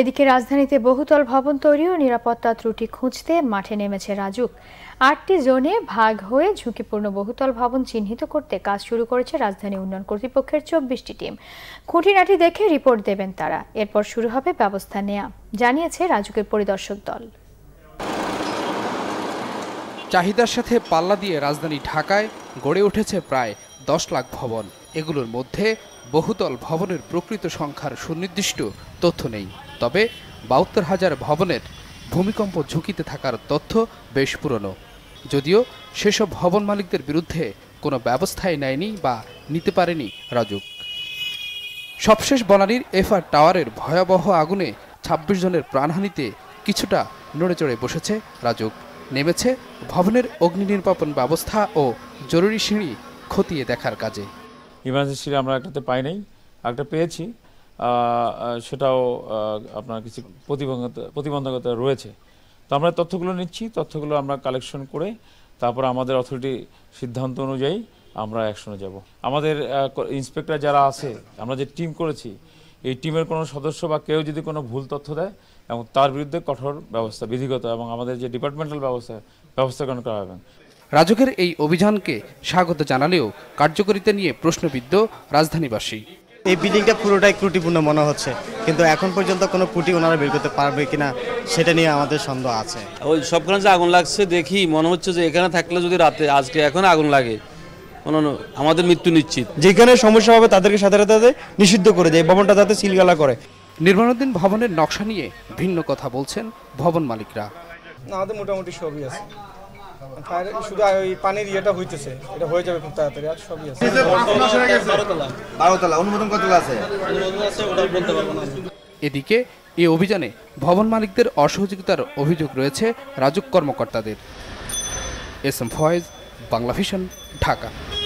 এদিকে রাজধানীতে বহুতল ভবন তৈরি ও নিরাপত্তা ত্রুটি খুঁজতে মাঠে নেমেছে রাজুক আটটি জোনে ভাগ হয়ে ঝুঁকিপূর্ণ বহুতল ভবন চিহ্নিত করতে কাজ শুরু করেছে রাজধানী উন্নয়ন কর্তৃপক্ষের চব্বিশটি টিম খুঁটিনাটি দেখে রিপোর্ট দেবেন তারা এরপর শুরু হবে ব্যবস্থা নেয়া জানিয়েছে রাজুকের পরিদর্শক দল চাহিদার সাথে পাল্লা দিয়ে রাজধানী ঢাকায় গড়ে উঠেছে প্রায় দশ লাখ ভবন এগুলোর মধ্যে বহুতল ভবনের প্রকৃত সংখ্যার সুনির্দিষ্ট তথ্য নেই তবে বাহাত্তর হাজার ভবনের ভূমিকম্প ঝুঁকিতে থাকার তথ্য বেশ পুরনো যদিও সেসব ভবন মালিকদের বিরুদ্ধে কোনো ব্যবস্থাই নেয়নি বা নিতে পারেনি রাজুক সবশেষ বনানির এফআর টাওয়ারের ভয়াবহ আগুনে ২৬ জনের প্রাণহানিতে কিছুটা নড়ে চড়ে বসেছে রাজুক নেমেছে ভবনের অগ্নি নির্বাপন ব্যবস্থা ও জরুরি সিঁড়ি খতিয়ে দেখার কাজে ইমার্জেন্সি আমরা একটাতে পাই নাই একটা পেয়েছি সেটাও আপনার কিছু প্রতিবন্ধকতা রয়েছে তো আমরা তথ্যগুলো নিচ্ছি তথ্যগুলো আমরা কালেকশন করে তারপর আমাদের অথরিটি সিদ্ধান্ত অনুযায়ী আমরা অ্যাকশনে যাব আমাদের ইন্সপেক্টর যারা আছে আমরা যে টিম করেছি এই টিমের কোনো সদস্য বা কেউ যদি কোনো ভুল তথ্য দেয় এবং তার বিরুদ্ধে কঠোর ব্যবস্থা বিধিগত এবং আমাদের যে ডিপার্টমেন্টাল ব্যবস্থা ব্যবস্থা গ্রহণ করা হবে রাজকের এই অভিযানকে স্বাগত জানালেও কার্যকরিতা নিয়ে প্রশ্নবিদ্ধ রাজধানীবাসী এই বিল্ডিংটা পুরোটাই ত্রুটিপূর্ণ মনে হচ্ছে কিন্তু এখন পর্যন্ত কোনো ত্রুটি ওনারা বের করতে পারবে কিনা সেটা নিয়ে আমাদের সন্দেহ আছে ওই সবখানে যে আগুন লাগছে দেখি মনে হচ্ছে যে এখানে থাকলে যদি রাতে আজকে এখন আগুন লাগে আমাদের মৃত্যু নিশ্চিত যেখানে সমস্যা হবে তাদেরকে সাথে সাথে নিষিদ্ধ করে দেয় ভবনটা যাতে সিলগালা করে নির্মাণাধীন ভবনের নকশা নিয়ে ভিন্ন কথা বলছেন ভবন মালিকরা আমাদের মোটামুটি সবই আছে আর শুধু ওই পানির ইয়েটা হইতেছে এটা হয়ে যাবে খুব তাড়াতাড়ি আর সবই আছে বারোতলা অনুমোদন কতলা আছে এদিকে এই অভিযানে ভবন মালিকদের অসহযোগিতার অভিযোগ রয়েছে রাজুক কর্মকর্তাদের S M Foyez Bangla Vision Dhaka